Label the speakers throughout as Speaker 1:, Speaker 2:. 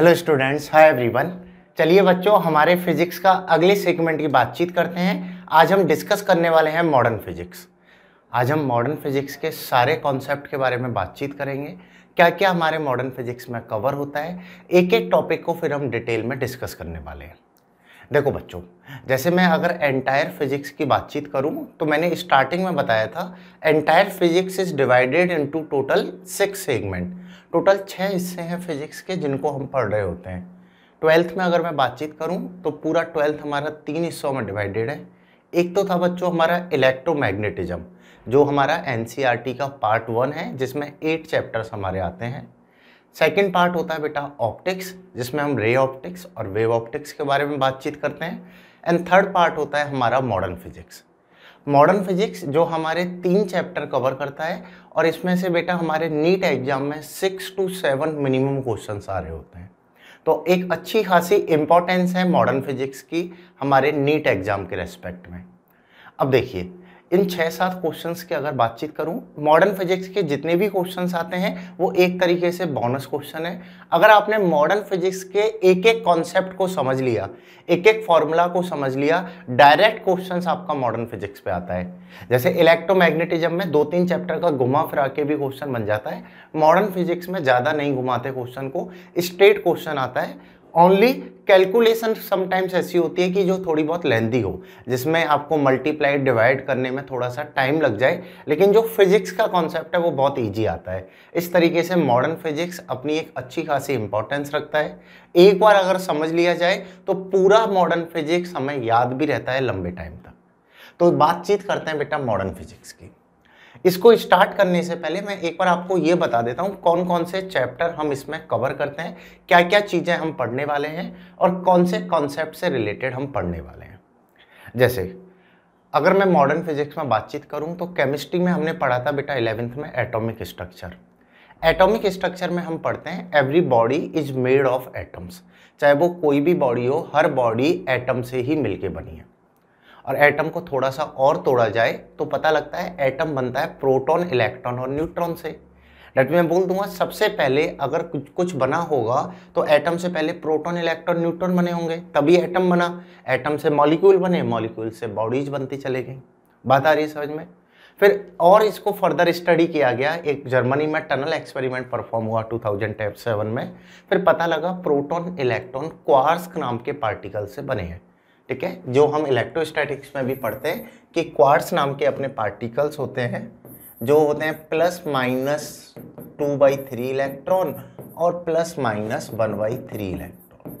Speaker 1: Hello students hi everyone चलिए बच्चों हमारे फिजिक्स का अगले सेगमेंट की बातचीत करते हैं आज हम डिस्कस करने वाले हैं मॉडर्न फिजिक्स आज हम मॉडर्न फिजिक्स के सारे कॉन्सेप्ट के बारे में बातचीत करेंगे क्या क्या हमारे मॉडर्न फिजिक्स में कवर होता है एक एक टॉपिक को फिर हम डिटेल में डिस्कस करने वाले हैं देखो बच्चों जैसे मैं अगर एंटायर फिजिक्स की बातचीत करूँ तो मैंने स्टार्टिंग में बताया था entire physics is divided into total six segment total छः हिस्से हैं फिजिक्स के जिनको हम पढ़ रहे होते हैं ट्वेल्थ में अगर मैं बातचीत करूं तो पूरा ट्वेल्थ हमारा तीन हिस्सों में डिवाइडेड है एक तो था बच्चों हमारा इलेक्ट्रोमैग्नेटिज्म जो हमारा एन e का पार्ट वन है जिसमें एट चैप्टर्स हमारे आते हैं सेकेंड पार्ट होता है बेटा ऑप्टिक्स जिसमें हम रे ऑप्टिक्स और वेव ऑप्टिक्स के बारे में बातचीत करते हैं एंड थर्ड पार्ट होता है हमारा मॉडर्न फिजिक्स मॉडर्न फिजिक्स जो हमारे तीन चैप्टर कवर करता है और इसमें से बेटा हमारे नीट एग्जाम में six two seven minimum question आ रहे होते हैं तो एक अच्छी खासी इंपॉर्टेंस है मॉडर्न फिजिक्स की हमारे नीट एग्जाम के रेस्पेक्ट में अब देखिए इन छः सात क्वेश्चंस की अगर बातचीत करूं मॉडर्न फिजिक्स के जितने भी क्वेश्चंस आते हैं वो एक तरीके से बोनस क्वेश्चन है अगर आपने मॉडर्न फिजिक्स के एक एक कॉन्सेप्ट को समझ लिया एक एक फॉर्मूला को समझ लिया डायरेक्ट क्वेश्चंस आपका मॉडर्न फिजिक्स पे आता है जैसे इलेक्ट्रोमैग्नेटिज्म में दो तीन चैप्टर का घुमा फिरा के भी क्वेश्चन बन जाता है मॉडर्न फिजिक्स में ज़्यादा नहीं घुमाते क्वेश्चन को स्ट्रेट क्वेश्चन आता है ओनली कैलकुलेशन समटाइम्स ऐसी होती है कि जो थोड़ी बहुत लेंदी हो जिसमें आपको मल्टीप्लाई डिवाइड करने में थोड़ा सा टाइम लग जाए लेकिन जो फिजिक्स का कॉन्सेप्ट है वो बहुत ईजी आता है इस तरीके से मॉडर्न फिजिक्स अपनी एक अच्छी खासी इंपॉर्टेंस रखता है एक बार अगर समझ लिया जाए तो पूरा मॉडर्न फिजिक्स हमें याद भी रहता है लंबे टाइम तक तो बातचीत करते हैं बेटा मॉडर्न फिजिक्स की इसको स्टार्ट करने से पहले मैं एक बार आपको ये बता देता हूँ कौन कौन से चैप्टर हम इसमें कवर करते हैं क्या क्या चीज़ें हम पढ़ने वाले हैं और कौन से कॉन्सेप्ट से रिलेटेड हम पढ़ने वाले हैं जैसे अगर मैं मॉडर्न फिजिक्स में बातचीत करूँ तो केमिस्ट्री में हमने पढ़ा था बेटा इलेवेंथ में एटॉमिक स्ट्रक्चर एटॉमिक स्ट्रक्चर में हम पढ़ते हैं every body is made of atoms चाहे वो कोई भी बॉडी हो हर बॉडी एटम से ही मिलके बनी है और एटम को थोड़ा सा और तोड़ा जाए तो पता लगता है एटम बनता है प्रोटॉन इलेक्ट्रॉन और न्यूट्रॉन से डेट मैं बोल दूंगा सबसे पहले अगर कुछ कुछ बना होगा तो एटम से पहले प्रोटॉन इलेक्ट्रॉन न्यूट्रॉन बने होंगे तभी एटम बना एटम से मॉलिक्यूल बने मॉलिक्यूल से बॉडीज बनती चले गई बात आ रही है समझ में फिर और इसको फर्दर स्टडी किया गया एक जर्मनी में टनल एक्सपेरिमेंट परफॉर्म हुआ 2007 में फिर पता लगा प्रोटोन इलेक्ट्रॉन क्वार्स नाम के पार्टिकल से बने हैं ठीक है जो हम इलेक्ट्रोस्टैटिक्स में भी पढ़ते हैं कि क्वार्ट्स नाम के अपने पार्टिकल्स होते हैं जो होते हैं plus minus two by three electron और plus minus one by three electron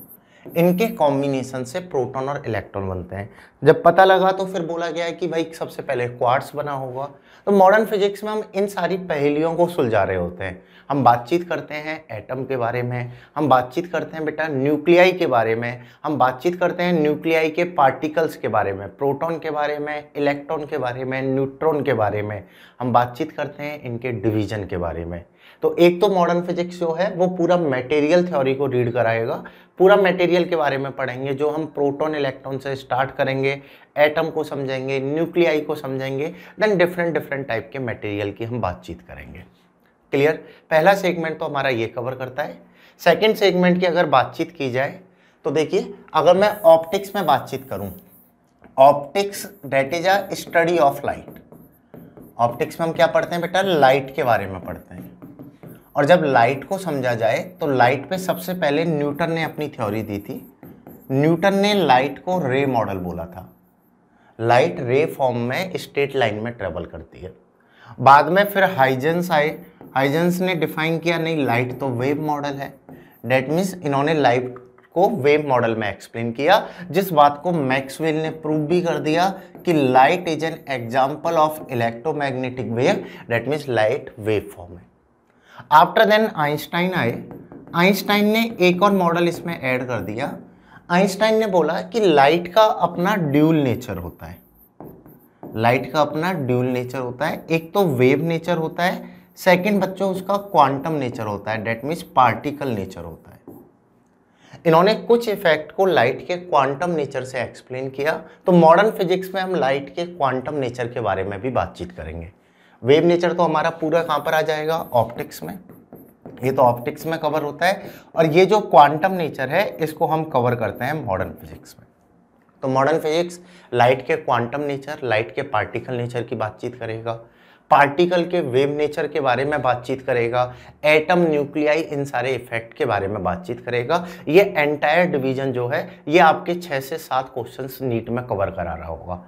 Speaker 1: इनके कॉम्बिनेशन से प्रोटॉन और इलेक्ट्रॉन बनते हैं जब पता लगा तो फिर बोला गया है कि भाई सबसे पहले क्वार्ट्स बना होगा तो मॉडर्न फिजिक्स में हम इन सारी पहेलियों को सुलझा रहे होते हैं हम बातचीत करते हैं एटम के बारे में हम बातचीत करते हैं बेटा न्यूक्लियाई के बारे में हम बातचीत करते हैं न्यूक्लियाई के पार्टिकल्स के बारे में प्रोटॉन के बारे में इलेक्ट्रॉन के बारे में न्यूट्रॉन के बारे में हम बातचीत करते हैं इनके डिवीजन के बारे में तो एक तो मॉडर्न फिजिक्स जो है वो पूरा मटेरियल थ्योरी को रीड कराएगा पूरा मटेरियल के बारे में पढ़ेंगे जो हम प्रोटॉन इलेक्ट्रॉन से स्टार्ट करेंगे एटम को समझेंगे न्यूक्लियाई को समझेंगे देन डिफरेंट डिफरेंट टाइप के मटेरियल की हम बातचीत करेंगे क्लियर पहला सेगमेंट तो हमारा ये कवर करता है सेकंड सेगमेंट की अगर बातचीत की जाए तो देखिए अगर मैं ऑप्टिक्स में बातचीत करूं optics that is a study of light optics में हम क्या पढ़ते हैं बेटा लाइट के बारे में पढ़ते हैं और जब लाइट को समझा जाए तो लाइट पे सबसे पहले न्यूटन ने अपनी थ्योरी दी थी न्यूटन ने लाइट को रे मॉडल बोला था लाइट रे फॉर्म में स्ट्रेट लाइन में ट्रेवल करती है बाद में फिर हाइजेंस आए हाइजेंस ने डिफाइन किया नहीं लाइट तो वेव मॉडल है डेट मीन्स इन्होंने लाइट को वेव मॉडल में एक्सप्लेन किया जिस बात को मैक्सवेल ने प्रूव भी कर दिया कि light is an example of electromagnetic wave that means light wave form है आफ्टर देन आइंस्टाइन आए आइंस्टाइन ने एक और मॉडल इसमें ऐड कर दिया आइंस्टाइन ने बोला कि लाइट का अपना ड्यूल नेचर होता है लाइट का अपना ड्यूल नेचर होता है एक तो वेव नेचर होता है सेकंड बच्चों उसका क्वांटम नेचर होता है डेट मीन्स पार्टिकल नेचर होता है इन्होंने कुछ इफेक्ट को लाइट के क्वांटम नेचर से एक्सप्लेन किया तो मॉडर्न फिजिक्स में हम लाइट के क्वांटम नेचर के बारे में भी बातचीत करेंगे वेव नेचर तो हमारा पूरा कहाँ पर आ जाएगा ऑप्टिक्स में ये तो ऑप्टिक्स में कवर होता है और ये जो क्वांटम नेचर है इसको हम कवर करते हैं मॉडर्न फिजिक्स में तो मॉडर्न फिजिक्स लाइट के क्वांटम नेचर लाइट के पार्टिकल नेचर की बातचीत करेगा पार्टिकल के वेव नेचर के बारे में बातचीत करेगा एटम न्यूक्लियाई इन सारे इफेक्ट के बारे में बातचीत करेगा ये एंटायर डिवीजन जो है ये आपके छः से सात क्वेश्चंस नीट में कवर करा रहा होगा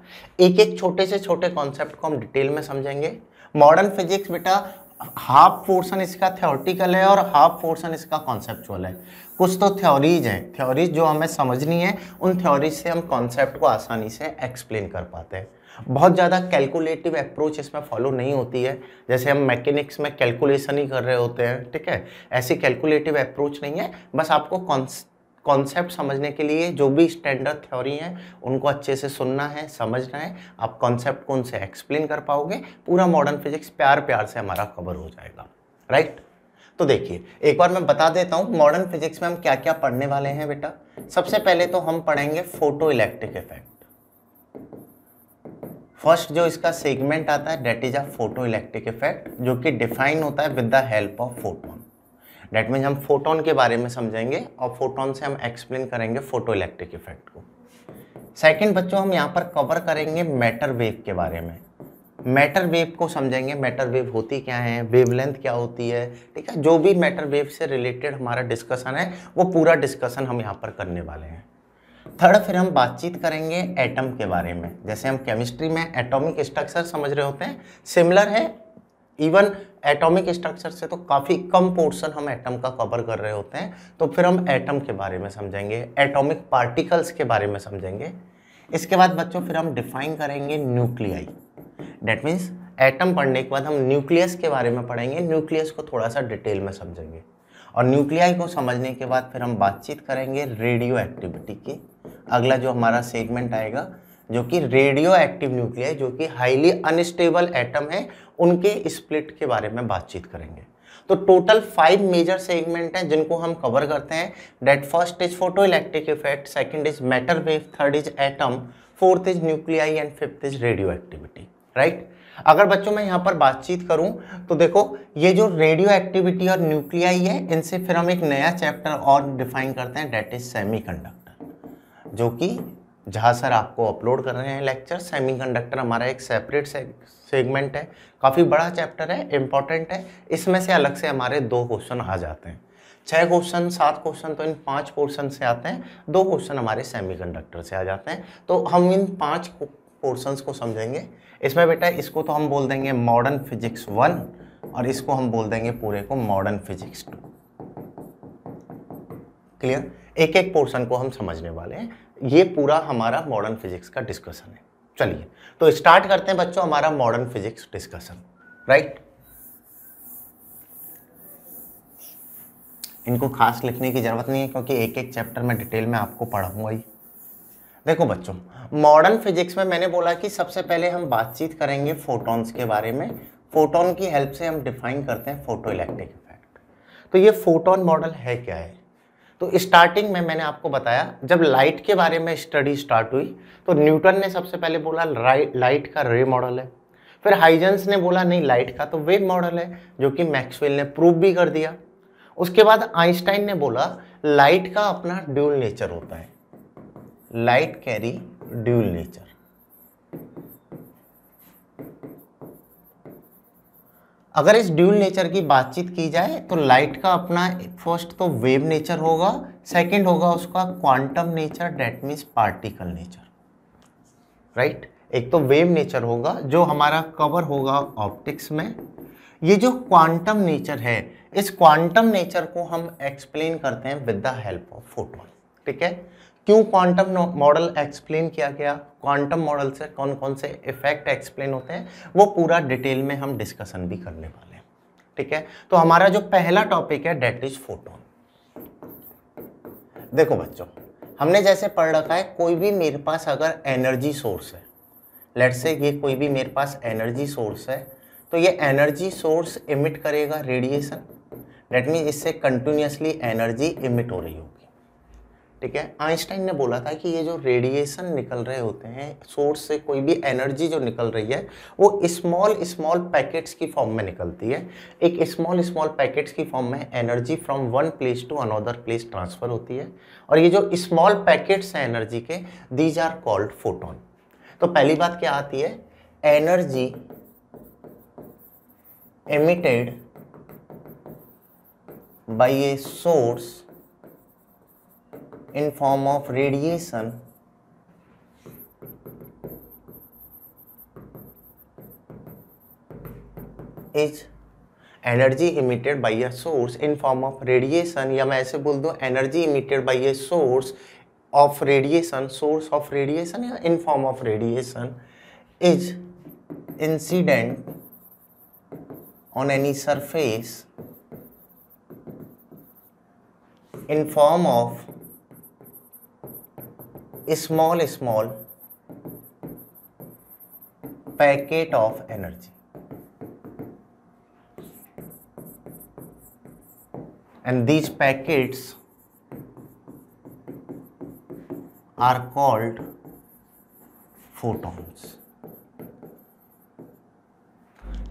Speaker 1: एक एक छोटे से छोटे कॉन्सेप्ट को हम डिटेल में समझेंगे मॉडर्न फिजिक्स बेटा हाफ पोर्शन इसका थ्योरटिकल है और हाफ पोर्शन इसका कॉन्सेप्चुअल है कुछ तो थ्योरीज हैं थ्योरीज जो हमें समझनी है उन थ्योरीज से हम कॉन्सेप्ट को आसानी से एक्सप्लेन कर पाते हैं बहुत ज़्यादा कैलकुलेटिव अप्रोच इसमें फॉलो नहीं होती है जैसे हम मैकेनिक्स में कैलकुलेशन ही कर रहे होते हैं ठीक है ऐसी कैलकुलेटिव अप्रोच नहीं है बस आपको कॉन्सेप्ट समझने के लिए जो भी स्टैंडर्ड थ्योरी है उनको अच्छे से सुनना है समझना है आप कॉन्सेप्ट को उनसे एक्सप्लेन कर पाओगे पूरा मॉडर्न फिजिक्स प्यार प्यार से हमारा कवर हो जाएगा राइट तो देखिए एक बार मैं बता देता हूँ मॉडर्न फिजिक्स में हम क्या क्या पढ़ने वाले हैं बेटा सबसे पहले तो हम पढ़ेंगे फोटो इलेक्ट्रिक इफेक्ट फर्स्ट जो इसका सेगमेंट आता है that is a photoelectric effect जो कि डिफाइन होता है with the help of photon that means हम फोटोन के बारे में समझेंगे और फोटोन से हम एक्सप्लेन करेंगे फोटो इलेक्ट्रिक इफेक्ट को सेकेंड बच्चों हम यहाँ पर कवर करेंगे मैटर वेव के बारे में मैटर वेव को समझेंगे मैटर वेव होती क्या है वेवलेंथ क्या होती है ठीक है जो भी मैटर वेव से रिलेटेड हमारा डिस्कशन है वो पूरा डिस्कशन हम यहाँ पर करने वाले हैं थर्ड फिर हम बातचीत करेंगे एटम के बारे में जैसे हम केमिस्ट्री में एटॉमिक स्ट्रक्चर समझ रहे होते हैं सिमिलर है इवन एटॉमिक स्ट्रक्चर से तो काफ़ी कम पोर्शन हम एटम का कवर कर रहे होते हैं तो फिर हम एटम के बारे में समझेंगे एटॉमिक पार्टिकल्स के बारे में समझेंगे इसके बाद बच्चों फिर हम डिफाइन करेंगे न्यूक्लियाई डेट मीन्स एटम पढ़ने के बाद हम न्यूक्लियस के बारे में पढ़ेंगे न्यूक्लियस को थोड़ा सा डिटेल में समझेंगे और न्यूक्लियाई को समझने के बाद फिर हम बातचीत करेंगे रेडियो एक्टिविटी की अगला जो हमारा सेगमेंट आएगा जो कि रेडियो एक्टिव न्यूक्लियाई जो कि हाईली अनस्टेबल एटम है उनके स्प्लिट के बारे में बातचीत करेंगे तो टोटल फाइव मेजर सेगमेंट हैं जिनको हम कवर करते हैं that first is photoelectric effect second is matter wave third is atom fourth is nuclei and fifth is radioactivity right अगर बच्चों मैं यहाँ पर बातचीत करूँ तो देखो ये जो रेडियो एक्टिविटी और न्यूक्लियाई है इनसे फिर हम एक नया चैप्टर और डिफाइन करते हैं डेट इज सेमी जो कि जहाँ सर आपको अपलोड कर रहे हैं लेक्चर सेमी हमारा एक सेपरेट से, सेगमेंट है काफ़ी बड़ा चैप्टर है इम्पॉर्टेंट है इसमें से अलग से हमारे दो क्वेश्चन आ जाते हैं छः क्वेश्चन सात क्वेश्चन तो इन पांच पोर्शन से आते हैं दो क्वेश्चन हमारे सेमीकंडक्टर से आ जाते हैं तो हम इन पांच पोर्शंस को समझेंगे इसमें बेटा इसको तो हम बोल देंगे मॉडर्न फिजिक्स वन और इसको हम बोल देंगे पूरे को मॉडर्न फिजिक्स टू क्लियर एक एक पोर्शन को हम समझने वाले हैं ये पूरा हमारा मॉडर्न फिजिक्स का डिस्कशन है चलिए तो स्टार्ट करते हैं बच्चों हमारा मॉडर्न फिजिक्स डिस्कशन राइट इनको खास लिखने की ज़रूरत नहीं है क्योंकि एक एक चैप्टर में डिटेल में आपको पढ़ाऊंगा ही देखो बच्चों मॉडर्न फिजिक्स में मैंने बोला कि सबसे पहले हम बातचीत करेंगे फोटॉन्स के बारे में फोटोन की हेल्प से हम डिफाइन करते हैं फोटो इफेक्ट तो ये फोटोन मॉडल है क्या है तो स्टार्टिंग में मैंने आपको बताया जब लाइट के बारे में स्टडी स्टार्ट हुई तो न्यूटन ने सबसे पहले बोला लाइट का रे मॉडल है फिर हाइजेंस ने बोला नहीं लाइट का तो वेव मॉडल है जो कि मैक्सवेल ने प्रूव भी कर दिया उसके बाद आइंस्टाइन ने बोला लाइट का अपना ड्यूल नेचर होता है लाइट कैरी ड्यूल नेचर अगर इस ड्यूल नेचर की बातचीत की जाए तो लाइट का अपना फर्स्ट तो वेव नेचर होगा सेकंड होगा उसका quantum nature that means particle nature right एक तो वेव नेचर होगा जो हमारा कवर होगा ऑप्टिक्स में ये जो क्वांटम नेचर है इस क्वांटम नेचर को हम एक्सप्लेन करते हैं with the help of photon ठीक है क्यों क्वांटम मॉडल एक्सप्लेन किया गया क्वांटम मॉडल से कौन कौन से इफेक्ट एक्सप्लेन होते हैं वो पूरा डिटेल में हम डिस्कशन भी करने वाले हैं ठीक है तो हमारा जो पहला टॉपिक है डेट इज फोटोन देखो बच्चों हमने जैसे पढ़ रखा है कोई भी मेरे पास अगर एनर्जी सोर्स है लेट से ये कोई भी मेरे पास एनर्जी सोर्स है तो ये एनर्जी सोर्स इमिट करेगा रेडिएशन डेट मीन इससे कंटिन्यूसली एनर्जी इमिट हो रही होगी ठीक है आइंस्टाइन ने बोला था कि ये जो रेडिएशन निकल रहे होते हैं सोर्स से कोई भी एनर्जी जो निकल रही है वो स्मॉल स्मॉल पैकेट्स की फॉर्म में निकलती है एक स्मॉल स्मॉल पैकेट्स की फॉर्म में energy from one place to another place transfer होती है और ये जो स्मॉल पैकेट्स हैं एनर्जी के दीज आर कॉल्ड फोटोन तो पहली बात क्या आती है energy emitted by a source in form of radiation is energy emitted by a source in form of radiation या मैं ऐसे बोल दूँ energy emitted by a source of radiation source of radiation या in form of radiation is incident on any surface in form of small small packet of energy and these packets are called photons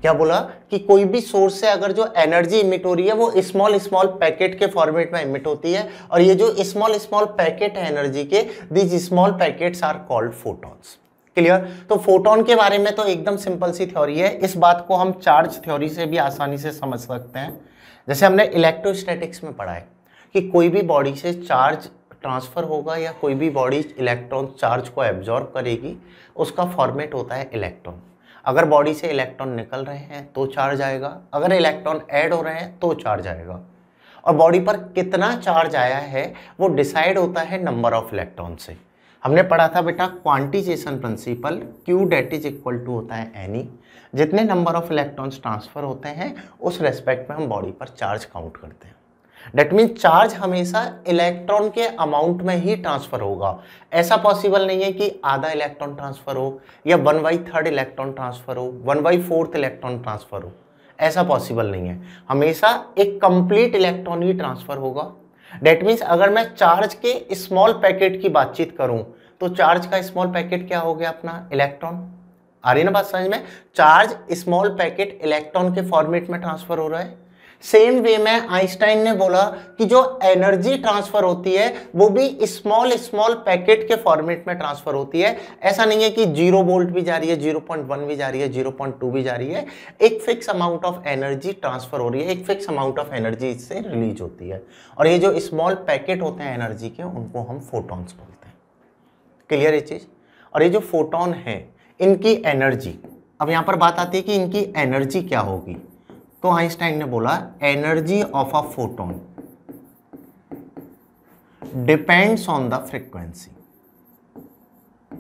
Speaker 1: क्या बोला कि कोई भी source से अगर जो energy emit हो रही है वो स्मॉल स्मॉल पैकेट के फॉर्मेट में इमिट होती है और ये जो स्मॉल स्मॉल पैकेट है एनर्जी के these small packets are called photons clear तो फोटोन के बारे में तो एकदम सिंपल सी थ्योरी है इस बात को हम चार्ज थ्योरी से भी आसानी से समझ सकते हैं जैसे हमने इलेक्ट्रोस्टैटिक्स में पढ़ा है कि कोई भी बॉडी से चार्ज ट्रांसफ़र होगा या कोई भी बॉडी इलेक्ट्रॉन चार्ज को एब्जॉर्ब करेगी उसका फॉर्मेट होता है इलेक्ट्रॉन अगर बॉडी से इलेक्ट्रॉन निकल रहे हैं तो चार्ज आएगा अगर इलेक्ट्रॉन ऐड हो रहे हैं तो चार्ज आएगा और बॉडी पर कितना चार्ज आया है वो डिसाइड होता है नंबर ऑफ इलेक्ट्रॉन से हमने पढ़ा था बेटा quantization principle Q that is equal to होता है एनी e। जितने नंबर ऑफ इलेक्ट्रॉन्स ट्रांसफर होते हैं उस रेस्पेक्ट में हम बॉडी पर चार्ज काउंट करते हैं डेट मीन चार्ज हमेशा इलेक्ट्रॉन के अमाउंट में ही ट्रांसफर होगा ऐसा पॉसिबल नहीं है कि आधा इलेक्ट्रॉन ट्रांसफर हो या one by third electron transfer हो one by fourth electron transfer हो ऐसा पॉसिबल नहीं है हमेशा एक कंप्लीट इलेक्ट्रॉन ही ट्रांसफर होगा डेट मीन्स अगर मैं चार्ज के स्मॉल पैकेट की बातचीत करूं तो चार्ज का स्मॉल पैकेट क्या हो गया अपना इलेक्ट्रॉन आ रही ना बात समझ में चार्ज स्मॉल पैकेट इलेक्ट्रॉन के फॉर्मेट में ट्रांसफर हो रहा है सेम वे में आइंस्टाइन ने बोला कि जो एनर्जी ट्रांसफर होती है वो भी स्मॉल स्मॉल पैकेट के फॉर्मेट में ट्रांसफर होती है ऐसा नहीं है कि जीरो वोल्ट भी जा रही है जीरो पॉइंट वन भी जा रही है जीरो पॉइंट टू भी जा रही है एक fix amount of energy transfer हो रही है एक फिक्स अमाउंट ऑफ एनर्जी इससे रिलीज होती है और ये जो स्मॉल पैकेट होते हैं एनर्जी के उनको हम फोटॉन्स बोलते हैं क्लियर ये चीज़ और ये जो फोटोन है इनकी एनर्जी अब यहाँ पर बात आती है कि इनकी एनर्जी क्या होगी तो आइंस्टाइन ने बोला energy of a photon depends on the frequency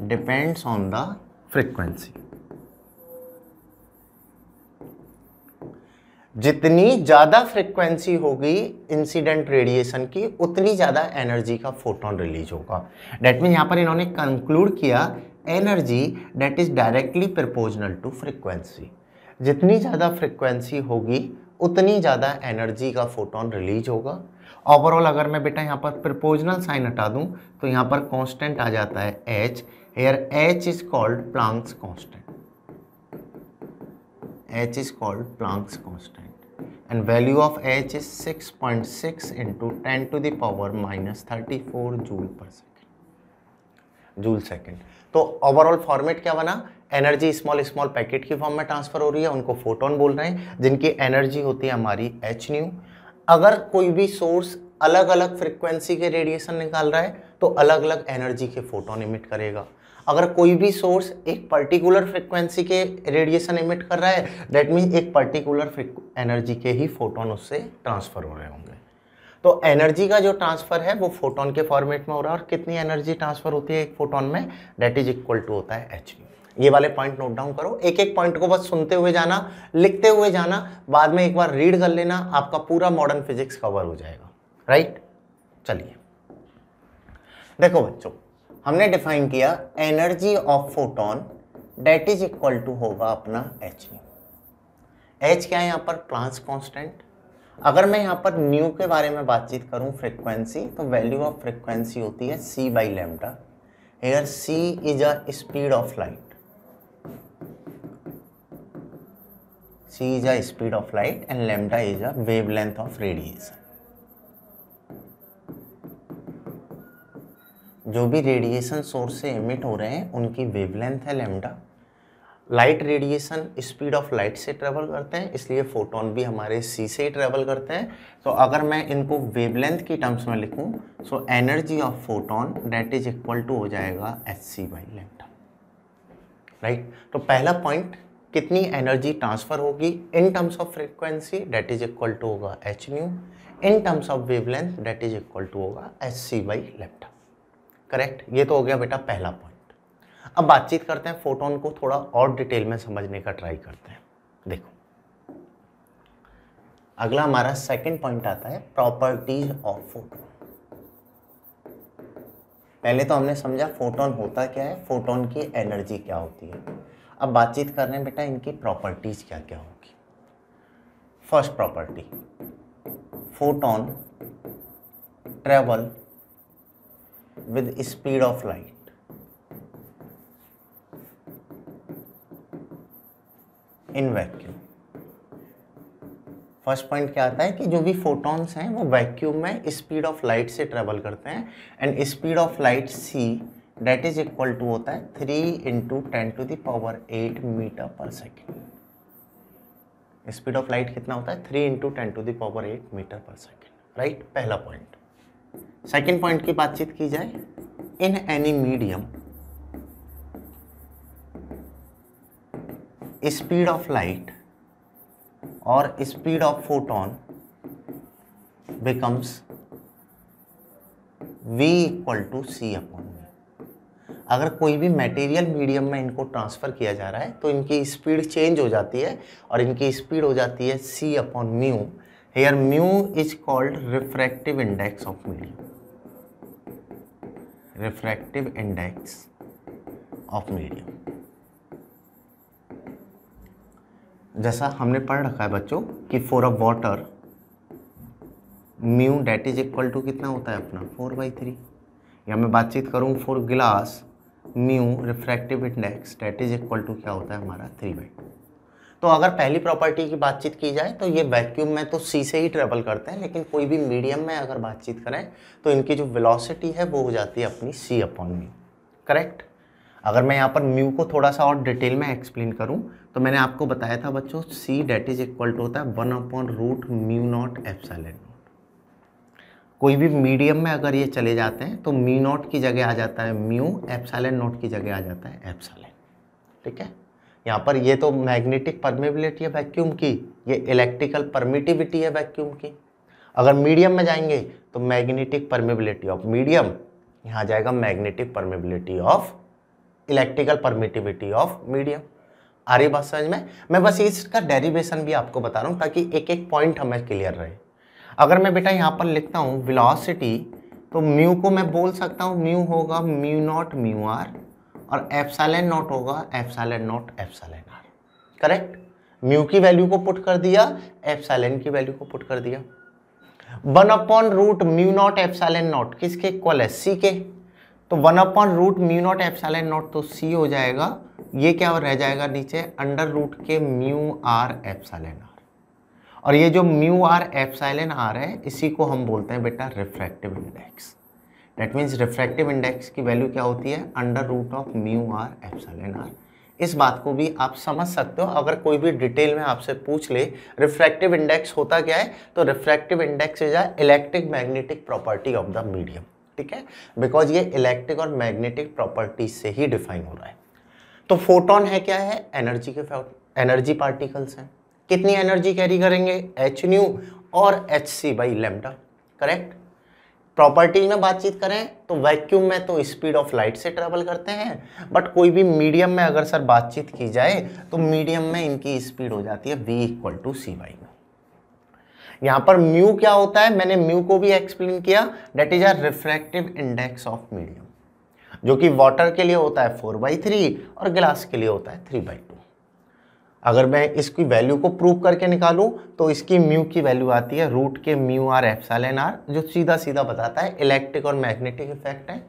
Speaker 1: depends on the frequency जितनी ज़्यादा फ्रीक्वेंसी होगी इंसिडेंट रेडिएशन की उतनी ज़्यादा एनर्जी का फोटोन रिलीज होगा डेट मीन यहां पर इन्होंने कंक्लूड किया energy that is directly proportional to frequency जितनी ज़्यादा फ्रिक्वेंसी होगी उतनी ज़्यादा एनर्जी का फोटोन रिलीज होगा ओवरऑल अगर मैं बेटा यहाँ पर प्रपोजनल साइन हटा दूँ तो यहाँ पर कांस्टेंट आ जाता है H here H is called Planck's constant H is called Planck's constant of H is six point 6.6 into ten to the power minus thirty four joule per second joule second तो overall format क्या बना energy small small packet के form में transfer हो रही है उनको photon बोल रहे हैं जिनकी एनर्जी होती है हमारी एच न्यू अगर कोई भी सोर्स अलग अलग फ्रिक्वेंसी के रेडिएशन निकाल रहा है तो अलग अलग एनर्जी के फोटोन इमिट करेगा अगर कोई भी सोर्स एक पर्टिकुलर फ्रिक्वेंसी के रेडिएशन इमिट कर रहा है दैट मीन एक पर्टिकुलर एनर्जी के ही फोटोन उससे ट्रांसफ़र हो रहे होंगे तो एनर्जी का जो ट्रांसफ़र है वो फोटोन के फॉर्मेट में हो रहा है और कितनी एनर्जी ट्रांसफ़र होती है एक फोटोन में डेट इज इक्वल टू होता है एच न्यू ये वाले पॉइंट नोट डाउन करो एक एक पॉइंट को बस सुनते हुए जाना लिखते हुए जाना बाद में एक बार रीड कर लेना आपका पूरा मॉडर्न फिजिक्स कवर हो जाएगा राइट चलिए देखो बच्चों हमने डिफाइन किया energy of photon that is equal to होगा अपना एच एच क्या है यहाँ पर प्लांस कांस्टेंट अगर मैं यहाँ पर न्यू के बारे में बातचीत करूँ फ्रिक्वेंसी तो वैल्यू ऑफ फ्रिक्वेंसी होती है c by lambda here c is a speed of light c is a speed of light and lambda is a wavelength of radiation जो भी रेडिएशन सोर्स से एमिट हो रहे हैं उनकी वेवलेंथ है lambda light radiation speed of light से travel करते हैं इसलिए फोटोन भी हमारे सी से ही ट्रेवल करते हैं तो so, अगर मैं इनको वेवलेंथ की टर्म्स में लिखूं so energy of photon that is equal to हो जाएगा h c by lambda right तो पहला पॉइंट कितनी एनर्जी ट्रांसफर होगी in terms of frequency that is equal to होगा h nu in terms of wavelength that is equal to होगा h c by lambda correct ये तो हो गया बेटा पहला पॉइंट अब बातचीत करते हैं फोटोन को थोड़ा और डिटेल में समझने का ट्राई करते हैं देखो अगला हमारा सेकेंड पॉइंट आता है प्रॉपर्टीज ऑफ फोटोन पहले तो हमने समझा फोटोन होता क्या है फोटोन की एनर्जी क्या होती है अब बातचीत कर रहे हैं बेटा इनकी प्रॉपर्टीज़ क्या क्या होगी first property photon travel with speed of light in vacuum first point क्या आता है कि जो भी फोटॉन्स हैं वो वैक्यूम में स्पीड ऑफ लाइट से ट्रेवल करते हैं and speed of light c that is equal to होता है three into ten to the power eight metre per second speed of light कितना होता है three into ten to the power eight metre per second right पहला point second point की बातचीत की जाए in any medium speed of light और speed of photon becomes v equal to C upon v. अगर कोई भी मटेरियल मीडियम में इनको ट्रांसफ़र किया जा रहा है तो इनकी स्पीड चेंज हो जाती है और इनकी स्पीड हो जाती है c upon mu here mu is called refractive index of medium refractive index of medium जैसा हमने पढ़ रखा है बच्चों कि for a water mu that is equal to कितना होता है अपना फोर बाई थ्री या मैं बातचीत करूँ for glass mu refractive index that is equal to क्या होता है हमारा थ्री बाई तो अगर पहली प्रॉपर्टी की बातचीत की जाए तो ये वैक्यूम में तो सी से ही ट्रेवल करते हैं लेकिन कोई भी मीडियम में अगर बातचीत करें तो इनकी जो वेलोसिटी है वो हो जाती है अपनी सी अपॉन म्यू करेक्ट अगर मैं यहाँ पर म्यू को थोड़ा सा और डिटेल में एक्सप्लेन करूँ तो मैंने आपको बताया था बच्चों c that is equal to होता है one upon root mu naught epsilon कोई भी मीडियम में अगर ये चले जाते हैं तो मी नोट की जगह आ जाता है म्यू एप्साइलेंट नोट की जगह आ जाता है एप्साइलेंट ठीक है यहाँ पर ये तो मैग्नेटिक परमेबिलिटी है वैक्यूम की ये इलेक्ट्रिकल परमिटिविटी है वैक्यूम की अगर मीडियम में जाएंगे तो मैग्नेटिक परमेबिलिटी ऑफ मीडियम यहाँ जाएगा magnetic permeability of electrical permittivity of medium आ रही बात समझ में मैं बस इसका डेरिवेशन भी आपको बता रहा हूँ ताकि एक एक पॉइंट हमें क्लियर रहे अगर मैं बेटा यहाँ पर लिखता हूँ विलॉसिटी तो म्यू को मैं बोल सकता हूँ म्यू होगा म्यू नॉट म्यू आर और एप्सालन नॉट होगा epsilon not epsilon R correct mu की वैल्यू को पुट कर दिया एप्सालन की वैल्यू को पुट कर दिया one upon root mu not epsilon not किसके इक्वल है सी के तो one upon root mu not epsilon not तो सी हो जाएगा ये क्या रह जाएगा नीचे अंडर रूट के म्यू आर एप्सालन आर और ये जो म्यू आर आ आर है इसी को हम बोलते हैं बेटा refractive index that means refractive index की वैल्यू क्या होती है under root of mu r epsilon r इस बात को भी आप समझ सकते हो अगर कोई भी डिटेल में आपसे पूछ ले रिफ्रैक्टिव इंडेक्स होता क्या है तो refractive index is electric magnetic property of the medium ठीक है बिकॉज ये इलेक्ट्रिक और मैग्नेटिक प्रॉपर्टी से ही डिफाइन हो रहा है तो फोटोन है क्या है एनर्जी के एनर्जी पार्टिकल्स हैं कितनी एनर्जी कैरी करेंगे एच न्यू और h c by lambda correct properties में बातचीत करें तो वैक्यूम में तो स्पीड ऑफ लाइट से ट्रेवल करते हैं बट कोई भी मीडियम में अगर सर बातचीत की जाए तो मीडियम में इनकी स्पीड हो जाती है v equal to c y में यहाँ पर म्यू क्या होता है मैंने म्यू को भी एक्सप्लेन किया that is a refractive index of medium जो कि वाटर के लिए होता है फोर बाई थ्री और ग्लास के लिए होता है थ्री बाई अगर मैं इसकी वैल्यू को प्रूव करके निकालूं तो इसकी म्यू की वैल्यू आती है रूट के म्यू आर एन आर जो सीधा सीधा बताता है इलेक्ट्रिक और मैग्नेटिक इफेक्ट है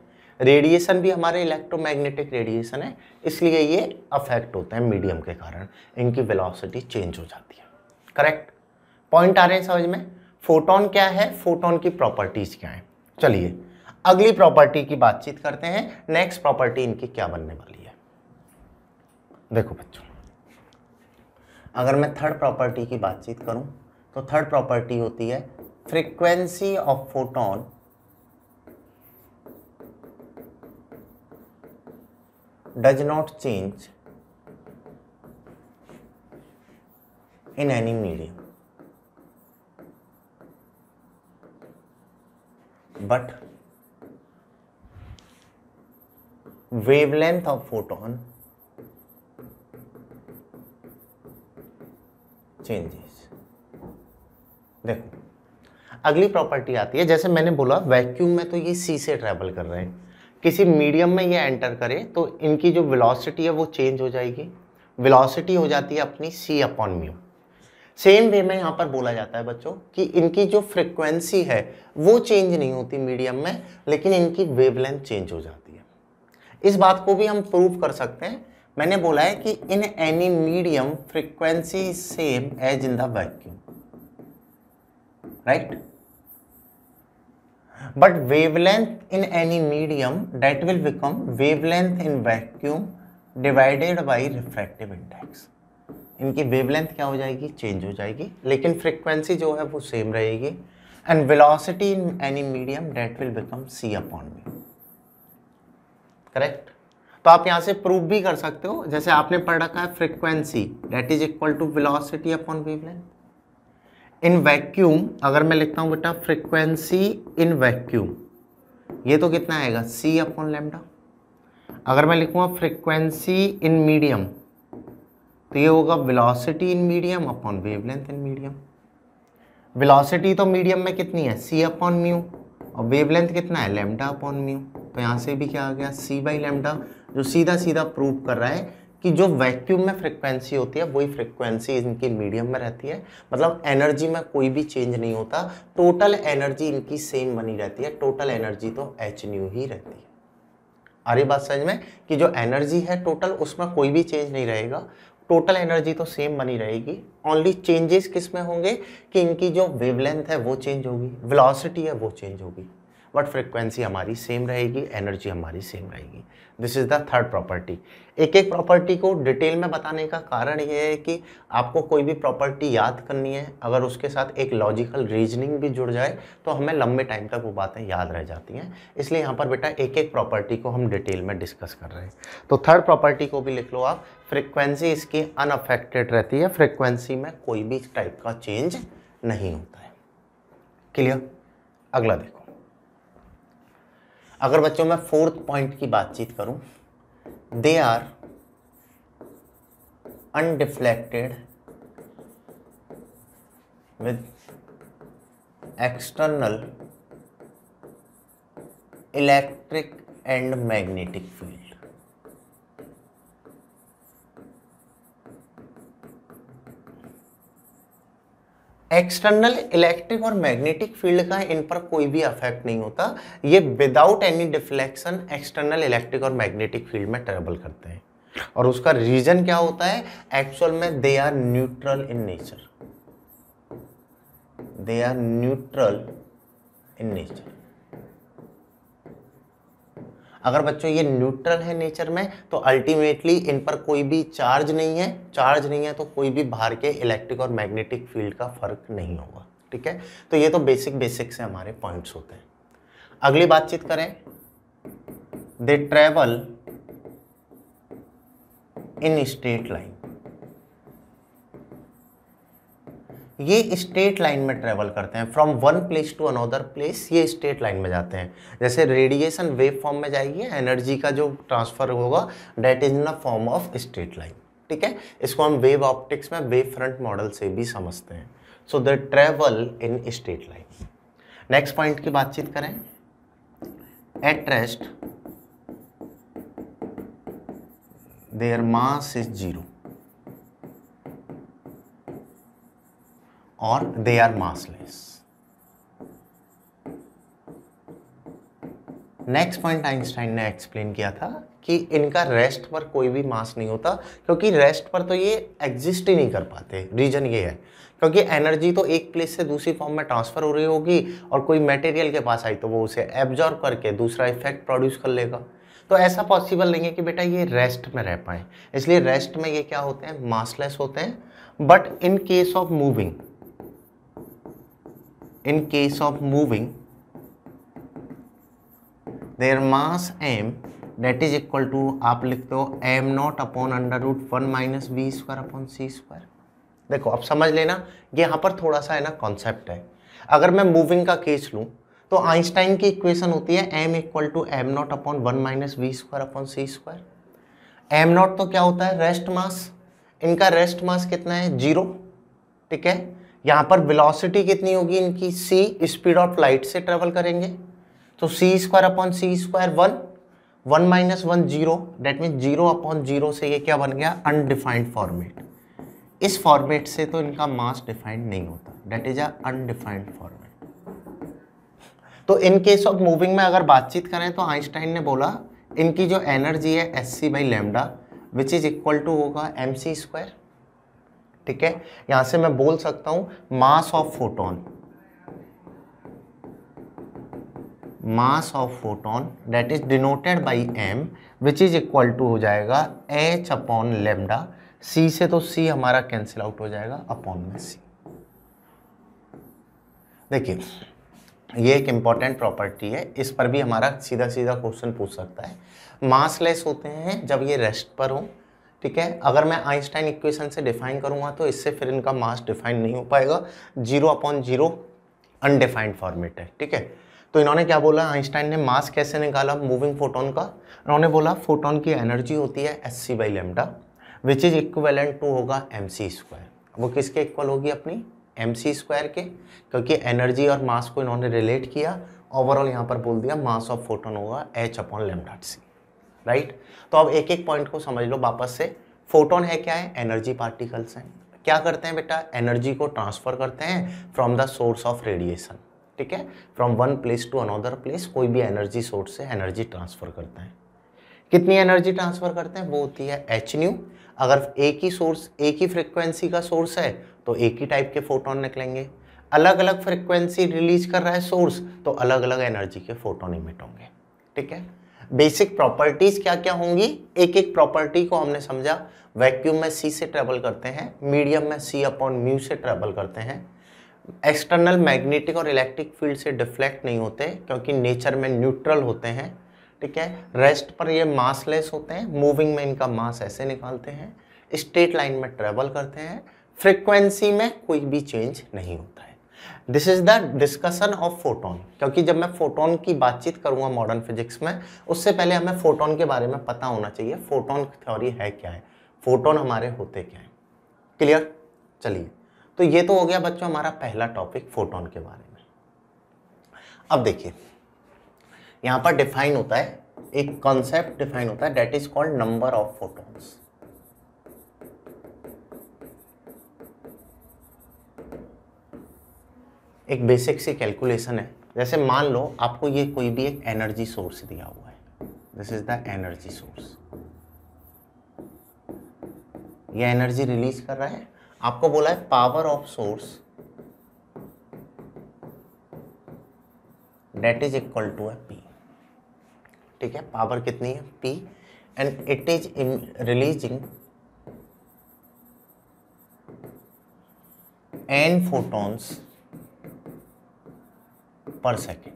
Speaker 1: रेडिएशन भी हमारे इलेक्ट्रोमैग्नेटिक रेडिएशन है इसलिए ये अफेक्ट होते हैं मीडियम के कारण इनकी वेलोसिटी चेंज हो जाती है करेक्ट पॉइंट आ रहे हैं समझ में फोटोन क्या है फोटोन की प्रॉपर्टीज़ क्या है चलिए अगली प्रॉपर्टी की बातचीत करते हैं नेक्स्ट प्रॉपर्टी इनकी क्या बनने वाली है देखो बच्चों अगर मैं थर्ड प्रॉपर्टी की बातचीत करूं तो थर्ड प्रॉपर्टी होती है frequency of photon does not change in any medium but wavelength of photon changes देखो अगली प्रॉपर्टी आती है जैसे मैंने बोला वैक्यूम में तो ये सी से ट्रेवल कर रहे हैं किसी मीडियम में ये एंटर करे तो इनकी जो वेलोसिटी है वो चेंज हो जाएगी वेलोसिटी हो जाती है अपनी c upon mu same way में यहाँ पर बोला जाता है बच्चों कि इनकी जो फ्रिक्वेंसी है वो चेंज नहीं होती मीडियम में लेकिन इनकी वेवलेंथ चेंज हो जाती है इस बात को भी हम प्रूव कर सकते हैं मैंने बोला है कि in any medium frequency same as in the vacuum right but wavelength in any medium that will become wavelength in vacuum divided by refractive index इनकी वेवलेंथ क्या हो जाएगी चेंज हो जाएगी लेकिन फ्रीक्वेंसी जो है वो सेम रहेगी and velocity in any medium that will become c upon mu correct तो आप यहाँ से प्रूव भी कर सकते हो जैसे आपने पढ़ रखा है frequency that is equal to velocity upon wavelength in vacuum अगर मैं लिखता हूँ बेटा फ्रिक्वेंसी इन वैक्यूम ये तो कितना आएगा सी अपॉन लेमडा अगर मैं लिखूँगा फ्रिक्वेंसी इन मीडियम तो ये होगा velocity in medium upon wavelength in medium velocity तो मीडियम में कितनी है सी अपॉन म्यू और वेवलेंथ कितना है लेमडा अपॉन म्यू तो यहाँ से भी क्या आ गया सी बाई लेमडा जो सीधा सीधा प्रूव कर रहा है कि जो वैक्यूम में फ्रिक्वेंसी होती है वही फ्रिक्वेंसी इनकी मीडियम में रहती है मतलब एनर्जी में कोई भी चेंज नहीं होता टोटल एनर्जी इनकी सेम बनी रहती है टोटल एनर्जी तो एच न्यू ही रहती है आ रही बात समझ में कि जो एनर्जी है टोटल उसमें कोई भी चेंज नहीं रहेगा टोटल एनर्जी तो सेम बनी रहेगी ओनली चेंजेस किस में होंगे कि इनकी जो वेवलेंथ है वो चेंज होगी वेलोसिटी है वो चेंज होगी बट फ्रिक्वेंसी हमारी सेम रहेगी एनर्जी हमारी सेम रहेगी this is the third property एक एक प्रॉपर्टी को डिटेल में बताने का कारण यह है कि आपको कोई भी प्रॉपर्टी याद करनी है अगर उसके साथ एक लॉजिकल रीजनिंग भी जुड़ जाए तो हमें लंबे टाइम तक वो बातें याद रह जाती हैं इसलिए यहाँ पर बेटा एक एक प्रॉपर्टी को हम डिटेल में डिस्कस कर रहे हैं तो थर्ड प्रॉपर्टी को भी लिख लो आप फ्रिक्वेंसी इसकी अनअफेक्टेड रहती है फ्रिक्वेंसी में कोई भी टाइप का चेंज नहीं होता है क्लियर अगला देखो अगर बच्चों मैं फोर्थ पॉइंट की बातचीत करूं they are undeflected with external electric and magnetic field external electric और मैग्नेटिक फील्ड का इन पर कोई भी अफेक्ट नहीं होता ये without any deflection external electric और मैग्नेटिक फील्ड में ट्रेवल करते हैं और उसका रीजन क्या होता है एक्चुअल में they are neutral in nature they are neutral in nature अगर बच्चों ये न्यूट्रल है नेचर में तो अल्टीमेटली इन पर कोई भी चार्ज नहीं है चार्ज नहीं है तो कोई भी बाहर के इलेक्ट्रिक और मैग्नेटिक फील्ड का फर्क नहीं होगा ठीक है तो ये तो बेसिक बेसिक से हमारे पॉइंट्स होते हैं अगली बातचीत करें they travel in straight line ये स्ट्रेट लाइन में ट्रेवल करते हैं from one place to another place ये स्ट्रेट लाइन में जाते हैं जैसे रेडिएशन वेव फॉर्म में जाएगी एनर्जी का जो ट्रांसफर होगा that is in form of straight line ठीक है इसको हम वेव ऑप्टिक्स में वेव फ्रंट मॉडल से भी समझते हैं so the travel in straight line next point की बातचीत करें at rest their mass is zero or they are massless. Next point Einstein ने एक्सप्लेन किया था कि इनका रेस्ट पर कोई भी मास नहीं होता क्योंकि रेस्ट पर तो ये एग्जिस्ट ही नहीं कर पाते रीजन ये है क्योंकि एनर्जी तो एक प्लेस से दूसरी फॉर्म में ट्रांसफ़र हो रही होगी और कोई मटेरियल के पास आई तो वो उसे एब्जॉर्व करके दूसरा इफेक्ट प्रोड्यूस कर लेगा तो ऐसा पॉसिबल नहीं है कि बेटा ये रेस्ट में रह पाए इसलिए रेस्ट में ये क्या होते हैं मासलेस होते हैं but in case of moving in case of moving their mass m that is equal to आप लिखते हो m naught upon under root one minus v square upon c square देखो आप समझ लेना यहाँ पर थोड़ा सा है ना कॉन्सेप्ट है अगर मैं मूविंग का केस लूँ तो आइंस्टाइन की इक्वेशन होती है m equal to m naught upon one minus v square upon c square m naught तो क्या होता है रेस्ट मास इनका रेस्ट मास कितना है जीरो ठीक है यहाँ पर वेलोसिटी कितनी होगी इनकी सी स्पीड ऑफ लाइट से ट्रेवल करेंगे तो c square upon c square one one minus one zero that mean zero upon zero से ये क्या बन गया अनडिफाइंड फॉर्मेट इस फॉर्मेट से तो इनका मास डिफाइंड नहीं होता डेट इज अनडिफाइंड फॉर्मेट तो इन केस ऑफ मूविंग में अगर बातचीत करें तो आइंस्टाइन ने बोला इनकी जो एनर्जी है s c by lambda which is equal to होगा एम सी स्क्वायर ठीक है यहां से मैं बोल सकता हूं mass of photon mass of photon that is denoted by m which is equal to हो जाएगा एच अपॉन लेमडा सी से तो सी हमारा कैंसिल आउट हो जाएगा अपॉन में सी देखिए ये एक इंपॉर्टेंट प्रॉपर्टी है इस पर भी हमारा सीधा सीधा क्वेश्चन पूछ सकता है मासलेस होते हैं जब ये रेस्ट पर हो ठीक है अगर मैं आइंस्टाइन इक्वेशन से डिफाइन करूँगा तो इससे फिर इनका मास डिफाइन नहीं हो पाएगा zero upon zero undefined format है ठीक है तो इन्होंने क्या बोला आइंस्टाइन ने मास कैसे निकाला मूविंग फोटोन का इन्होंने बोला फोटोन की एनर्जी होती है s c by lambda which is equivalent to होगा एम सी स्क्वायर वो किसके इक्वल होगी अपनी एम सी स्क्वायर के क्योंकि एनर्जी और मास को इन्होंने रिलेट किया ओवरऑल यहाँ पर बोल दिया मास ऑफ फोटोन होगा h upon lambda c right तो अब एक एक पॉइंट को समझ लो वापस से फोटोन है क्या है एनर्जी पार्टिकल्स हैं क्या करते हैं बेटा एनर्जी को ट्रांसफ़र करते हैं from the source of radiation ठीक है from one place to another place कोई भी एनर्जी सोर्स से एनर्जी ट्रांसफ़र करते हैं कितनी एनर्जी ट्रांसफ़र करते हैं वो होती है एच न्यू अगर एक ही सोर्स एक ही फ्रिक्वेंसी का सोर्स है तो एक ही टाइप के फोटोन निकलेंगे अलग अलग फ्रिक्वेंसी रिलीज कर रहा है सोर्स तो अलग अलग एनर्जी के फोटोन इमिट होंगे ठीक है बेसिक प्रॉपर्टीज क्या क्या होंगी एक एक प्रॉपर्टी को हमने समझा वैक्यूम में सी से ट्रेवल करते हैं मीडियम में सी अपॉन म्यू से ट्रेवल करते हैं एक्सटर्नल मैग्नेटिक और इलेक्ट्रिक फील्ड से डिफ्लेक्ट नहीं होते क्योंकि नेचर में न्यूट्रल होते हैं ठीक है रेस्ट पर ये मासलेस होते हैं मूविंग में इनका मास ऐसे निकालते हैं स्ट्रेट लाइन में ट्रेवल करते हैं फ्रिक्वेंसी में कोई भी चेंज नहीं होता है this is the discussion of photon क्योंकि जब मैं फोटोन की बातचीत करूंगा मॉडर्न फिजिक्स में उससे पहले हमें फोटोन के बारे में पता होना चाहिए फोटोन थ्योरी है क्या है फोटोन हमारे होते क्या है क्लियर चलिए तो ये तो हो गया बच्चों हमारा पहला टॉपिक फोटोन के बारे में अब देखिए यहाँ पर डिफाइन होता है एक कॉन्सेप्ट डिफाइन होता है that is called number of photons एक बेसिक सी कैलकुलेशन है जैसे मान लो आपको ये कोई भी एक एनर्जी सोर्स दिया हुआ है this is the energy source ये एनर्जी रिलीज कर रहा है आपको बोला है power of source that is equal to a p ठीक है पावर कितनी है p and it is releasing n photons per second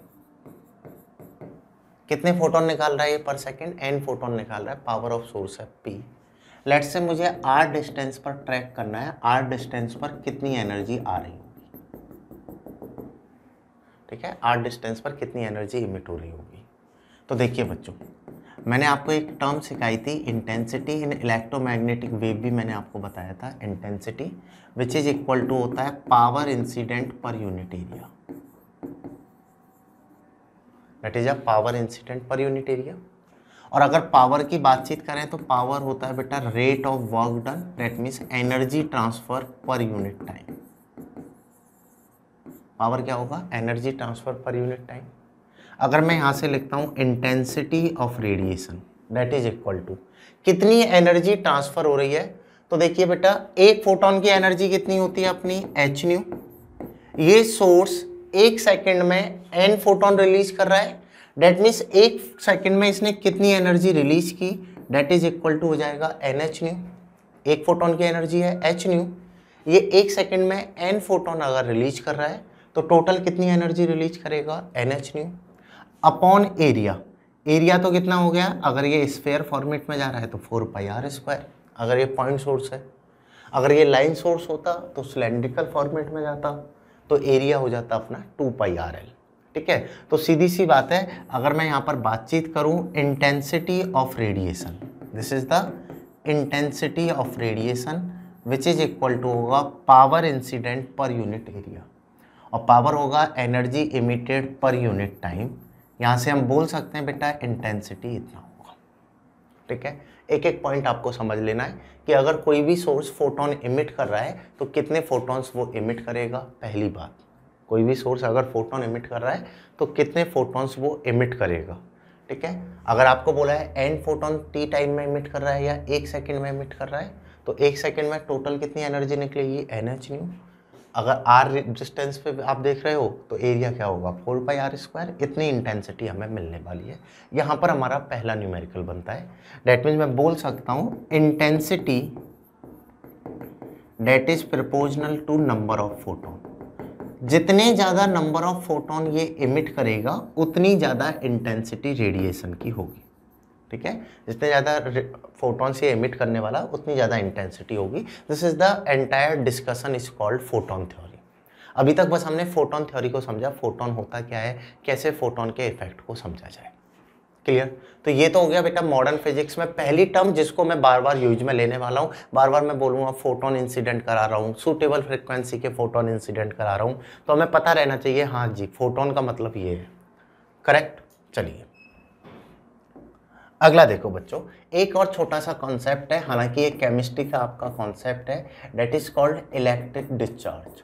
Speaker 1: कितने फोटोन निकाल रहा है ये पर सेकेंड एन फोटोन निकाल रहा है पावर ऑफ सोर्स है पी लेट्स से मुझे आर डिस्टेंस पर ट्रैक करना है आर डिस्टेंस पर कितनी एनर्जी आ रही होगी ठीक है आर डिस्टेंस पर कितनी एनर्जी इमिट हो रही होगी तो देखिए बच्चों मैंने आपको एक टर्म सिखाई थी इंटेंसिटी इन इलेक्ट्रोमैग्नेटिक वेव भी मैंने आपको बताया था intensity which is equal to होता है power incident per unit area that is a power incident per unit area और अगर पावर की बातचीत करें तो पावर होता है बेटा rate of work done that means energy transfer per unit time power क्या होगा energy transfer per unit time अगर मैं यहाँ से लिखता हूँ intensity of radiation that is equal to कितनी एनर्जी ट्रांसफर हो रही है तो देखिए बेटा एक फोटोन की एनर्जी कितनी होती है अपनी एच न्यू ये सोर्स एक सेकेंड में एन फोटोन रिलीज कर रहा है डेट मीन्स एक सेकेंड में इसने कितनी एनर्जी रिलीज की डेट इज इक्वल टू हो जाएगा एन एच न्यू एक फोटोन की एनर्जी है एच न्यू ये एक सेकेंड में एन फोटोन अगर रिलीज कर रहा है तो टोटल कितनी एनर्जी रिलीज करेगा N H nu upon area area तो कितना हो गया अगर ये स्पेयर फॉर्मेट में जा रहा है तो फोर पाई आर स्क्वायर अगर ये पॉइंट सोर्स है अगर ये लाइन सोर्स होता तो सिलेंड्रिकल फॉर्मेट में जाता तो एरिया हो जाता अपना टू पाई आर एल ठीक है तो सीधी सी बात है अगर मैं यहाँ पर बातचीत करूँ intensity of radiation this is the intensity of radiation which is equal to होगा power incident per unit area और पावर होगा energy emitted per unit time यहाँ से हम बोल सकते हैं बेटा इंटेंसिटी इतना होगा ठीक है एक एक पॉइंट आपको समझ लेना है कि अगर कोई भी सोर्स फोटोन इमिट कर रहा है तो कितने फोटॉन्स वो इमिट करेगा पहली बात कोई भी सोर्स अगर फोटोन इमिट कर रहा है तो कितने फोटॉन्स वो इमिट करेगा ठीक है अगर आपको बोला है एंड फोटोन टी टाइम में इमिट कर रहा है या एक सेकेंड में इमिट कर रहा है तो एक सेकेंड में टोटल कितनी एनर्जी निकलेगी एन एच न्यू अगर आर डिस्टेंस पे आप देख रहे हो तो एरिया क्या होगा फोर बाई आर स्क्वायर इतनी इंटेंसिटी हमें मिलने वाली है यहाँ पर हमारा पहला न्यूमेरिकल बनता है डैट मीन्स मैं बोल सकता हूँ intensity that is proportional to number of photon जितने ज़्यादा नंबर ऑफ फोटोन ये इमिट करेगा उतनी ज़्यादा इंटेंसिटी रेडिएशन की होगी ठीक है जितने ज़्यादा फोटोन से एमिट करने वाला उतनी ज़्यादा इंटेंसिटी होगी this is the entire discussion is called photon theory अभी तक बस हमने फोटोन थ्योरी को समझा फोटोन होता क्या है कैसे फोटोन के इफेक्ट को समझा जाए क्लियर तो ये तो हो गया बेटा मॉडर्न फिजिक्स में पहली टर्म जिसको मैं बार बार यूज में लेने वाला हूँ बार बार मैं बोलूँगा फोटोन इंसिडेंट करा रहा हूँ सूटेबल फ्रिक्वेंसी के फोटोन इंसिडेंट करा रहा हूँ तो हमें पता रहना चाहिए हाँ जी फोटोन का मतलब ये है करेक्ट चलिए अगला देखो बच्चों एक और छोटा सा कॉन्सेप्ट है हालांकि ये केमिस्ट्री का आपका कॉन्सेप्ट है that is called electric discharge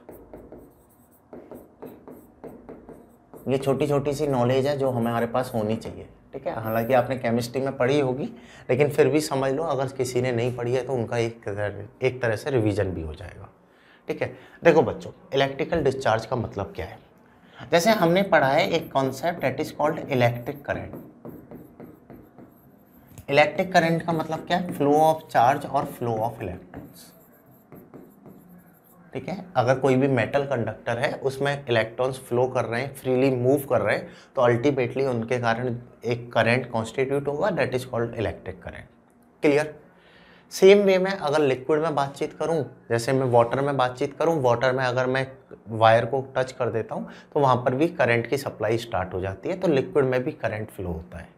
Speaker 1: ये छोटी छोटी सी नॉलेज है जो हमारे पास होनी चाहिए ठीक है हालांकि आपने केमिस्ट्री में पढ़ी होगी लेकिन फिर भी समझ लो अगर किसी ने नहीं पढ़ी है तो उनका एक तरह एक तरह से रिवीजन भी हो जाएगा ठीक है देखो बच्चों इलेक्ट्रिकल डिस्चार्ज का मतलब क्या है जैसे हमने पढ़ा है एक concept that is called electric current electric current का मतलब क्या है फ्लो ऑफ चार्ज और फ्लो ऑफ इलेक्ट्रॉन्स ठीक है अगर कोई भी मेटल कंडक्टर है उसमें इलेक्ट्रॉन्स फ्लो कर रहे हैं फ्रीली मूव कर रहे हैं तो अल्टीमेटली उनके कारण एक करंट कॉन्स्टिट्यूट होगा that is called electric current clear same way में अगर लिक्विड में बातचीत करूं जैसे मैं वाटर में बातचीत करूं वाटर में अगर मैं वायर को टच कर देता हूं तो वहां पर भी करंट की सप्लाई स्टार्ट हो जाती है तो लिक्विड में भी करंट फ्लो होता है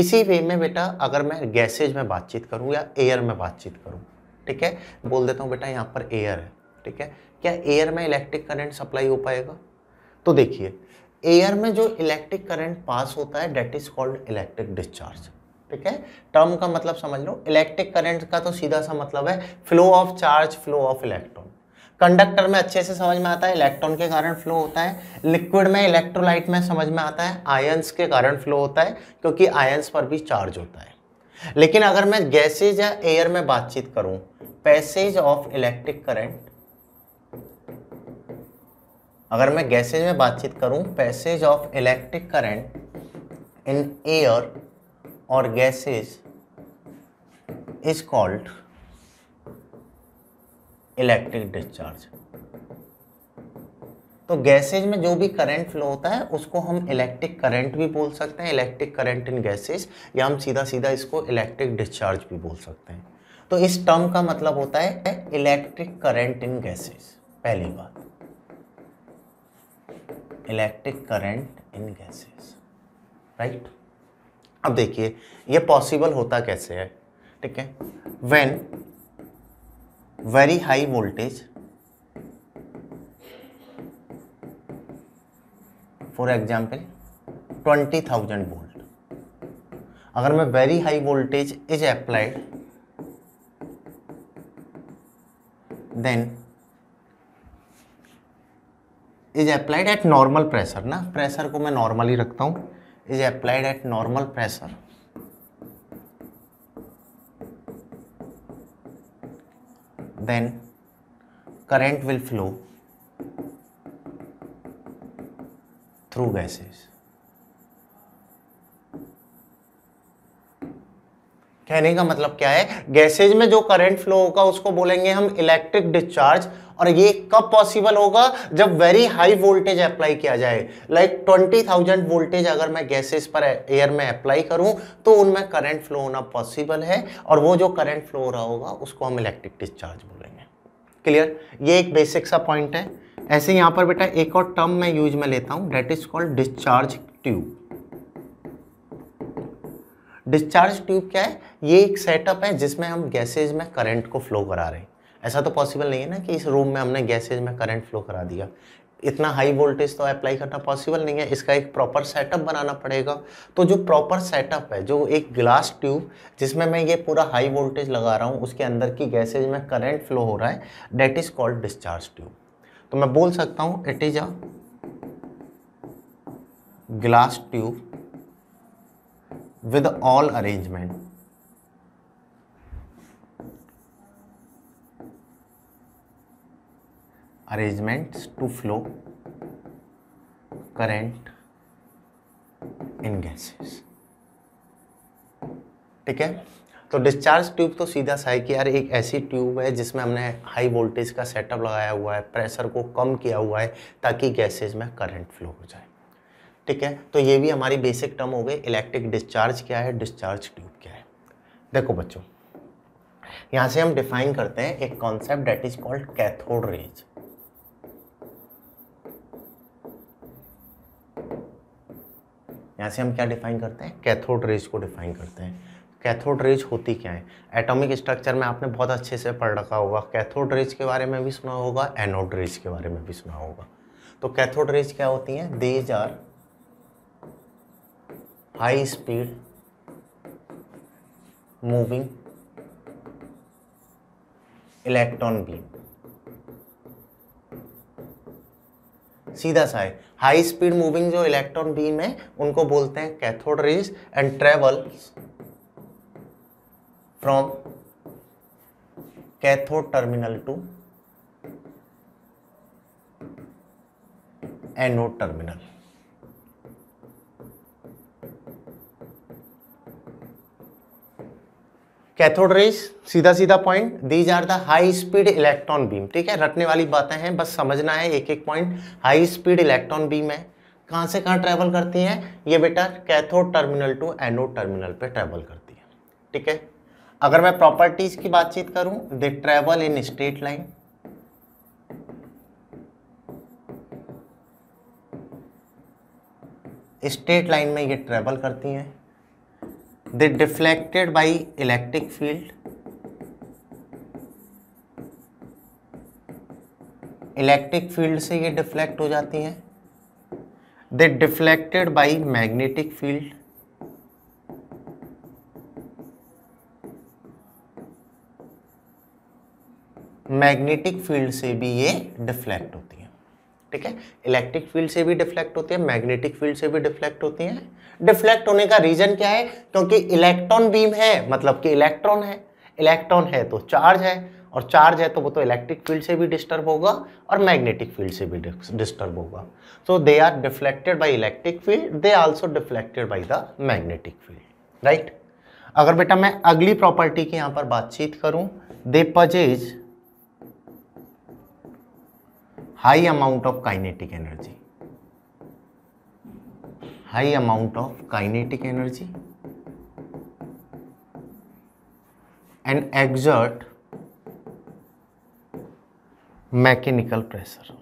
Speaker 1: इसी वे में बेटा अगर मैं गैसेज में बातचीत करूँ या एयर में बातचीत करूँ ठीक है बोल देता हूँ बेटा यहाँ पर एयर है ठीक है क्या एयर में इलेक्ट्रिक करंट सप्लाई हो पाएगा तो देखिए एयर में जो इलेक्ट्रिक करंट पास होता है that is called electric discharge ठीक है टर्म का मतलब समझ लो इलेक्ट्रिक करंट का तो सीधा सा मतलब है flow of charge flow of electric conductor में अच्छे से समझ में आता है इलेक्ट्रॉन के कारण फ्लो होता है लिक्विड में इलेक्ट्रोलाइट में समझ में आता है आयंस के कारण फ्लो होता है क्योंकि आयंस पर भी चार्ज होता है लेकिन अगर मैं गैसेज या एयर में बातचीत करूं पैसेज ऑफ इलेक्ट्रिक करंट अगर मैं गैसेज में बातचीत करूं passage of electric current in air और gases is called electric discharge तो गैसेज में जो भी करंट फ्लो होता है उसको हम इलेक्ट्रिक करंट भी बोल सकते हैं इलेक्ट्रिक करंट इन गैसेज या हम सीधा सीधा इसको इलेक्ट्रिक डिस्चार्ज भी बोल सकते हैं तो इस टर्म का मतलब होता है इलेक्ट्रिक करंट इन गैसेज पहली बात electric current in gases right अब देखिए ये पॉसिबल होता कैसे है ठीक है when very high voltage for example twenty thousand volt अगर मैं very high voltage is applied then is applied at normal pressure ना प्रेशर को मैं नॉर्मली रखता हूं is applied at normal pressure then current will flow through gases. कहने का मतलब क्या है गैसेज में जो करंट फ्लो होगा उसको बोलेंगे हम इलेक्ट्रिक डिस्चार्ज और ये कब पॉसिबल होगा जब वेरी हाई वोल्टेज अप्लाई किया जाए लाइक ट्वेंटी थाउजेंड वोल्टेज अगर मैं गैसेस पर एयर में अप्लाई करूं तो उनमें करंट फ्लो होना पॉसिबल है और वो जो करंट फ्लो हो रहा होगा उसको हम इलेक्ट्रिक डिस्चार्ज बोलेंगे क्लियर ये एक बेसिक सा पॉइंट है ऐसे यहाँ पर बेटा एक और टर्म मैं यूज में लेता हूँ that is called discharge tube discharge tube क्या है ये एक सेटअप है जिसमें हम गैसेज में करंट को फ्लो करा रहे हैं ऐसा तो पॉसिबल नहीं है ना कि इस रूम में हमने गैसेज में करंट फ्लो करा दिया इतना हाई वोल्टेज तो अप्लाई करना पॉसिबल नहीं है इसका एक प्रॉपर सेटअप बनाना पड़ेगा तो जो प्रॉपर सेटअप है जो एक ग्लास ट्यूब जिसमें मैं ये पूरा हाई वोल्टेज लगा रहा हूँ उसके अंदर की गैसेज में करंट फ्लो हो रहा है that is called discharge tube तो मैं बोल सकता हूँ it is a glass tube with all arrangement arrangements to flow current in gases ठीक है तो डिस्चार्ज ट्यूब तो सीधा सा है कि यार एक ऐसी ट्यूब है जिसमें हमने हाई वोल्टेज का सेटअप लगाया हुआ है प्रेशर को कम किया हुआ है ताकि गैसेज में करंट फ्लो हो जाए ठीक है तो ये भी हमारी बेसिक टर्म हो गई इलेक्ट्रिक डिस्चार्ज क्या है डिस्चार्ज ट्यूब क्या है देखो बच्चों यहाँ से हम डिफाइन करते हैं एक concept that is called cathode rays यहाँ से हम क्या डिफाइन करते हैं कैथोड रेज को डिफाइन करते हैं कैथोड रेज होती क्या है एटॉमिक स्ट्रक्चर में आपने बहुत अच्छे से पढ़ रखा होगा कैथोड रेज के बारे में भी सुना होगा एनोड रेज के बारे में भी सुना होगा तो कैथोड रेज क्या होती हैं these are high speed moving electron beam सीधा सा है हाई स्पीड मूविंग जो इलेक्ट्रॉन बीम है उनको बोलते हैं cathode rays and travel from cathode terminal to anode terminal cathode rays सीधा सीधा point these are the high speed electron beam ठीक है रटने वाली बातें हैं बस समझना है एक एक point high speed electron beam है कहाँ से कहाँ ट्रैवल करती हैं ये बेटा cathode terminal to anode terminal पे ट्रैवल करती है ठीक है अगर मैं प्रॉपर्टीज की बातचीत करूं they travel in straight line straight line में ये ट्रैवल करती हैं they deflected by electric field electric field से ये डिफ्लेक्ट हो जाती हैं they deflected by magnetic field magnetic field से भी ये डिफ्लेक्ट होती है ठीक है इलेक्ट्रिक फील्ड से भी डिफ्लेक्ट होती है मैग्नेटिक फील्ड से भी डिफ्लेक्ट होती है डिफ्लेक्ट होने का रीजन क्या है क्योंकि इलेक्ट्रॉन बीम है मतलब कि इलेक्ट्रॉन है इलेक्ट्रॉन है तो चार्ज है और चार्ज है तो वो तो इलेक्ट्रिक फील्ड से भी डिस्टर्ब होगा और मैग्नेटिक फील्ड से भी डिस्टर्ब होगा so they are deflected by electric field they also deflected by the magnetic field right अगर बेटा मैं अगली प्रॉपर्टी की यहाँ पर बातचीत करूँ they possess high amount of kinetic energy high amount of kinetic energy and exert mechanical pressure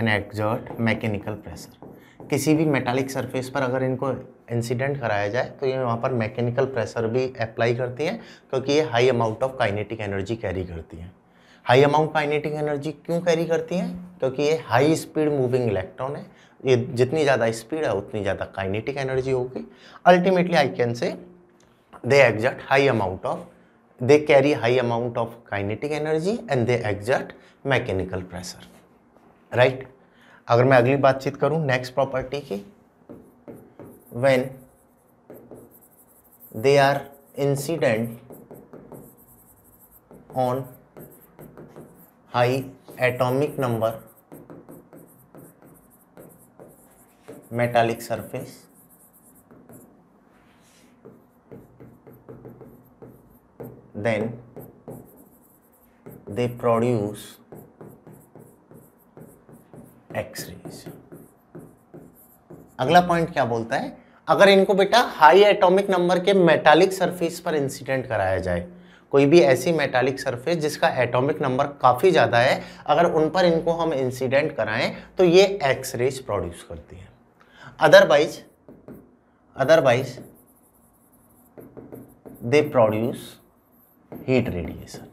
Speaker 1: and exert mechanical pressure किसी भी मेटालिक सरफेस पर अगर इनको इंसिडेंट कराया जाए तो ये वहाँ पर मैकेनिकल प्रेशर भी अप्लाई करती है क्योंकि ये high amount of kinetic energy carry करती है हाई अमाउंट काइनेटिक एनर्जी क्यों कैरी करती हैं क्योंकि ये हाई स्पीड मूविंग इलेक्ट्रॉन है ये जितनी ज़्यादा स्पीड है उतनी ज़्यादा काइनेटिक एनर्जी होगी ultimately I can say they exert high amount of they carry high amount of kinetic energy and they exert mechanical pressure right अगर मैं अगली बातचीत करूँ नेक्स्ट प्रॉपर्टी की when they are incident on high atomic number metallic surface then they produce x rays अगला point क्या बोलता है अगर इनको बेटा हाई एटॉमिक नंबर के मेटालिक सरफेस पर इंसिडेंट कराया जाए कोई भी ऐसी मेटालिक सरफेस जिसका एटॉमिक नंबर काफ़ी ज़्यादा है अगर उन पर इनको हम इंसिडेंट कराएं तो ये एक्स रेज प्रोड्यूस करती है otherwise otherwise they produce heat radiation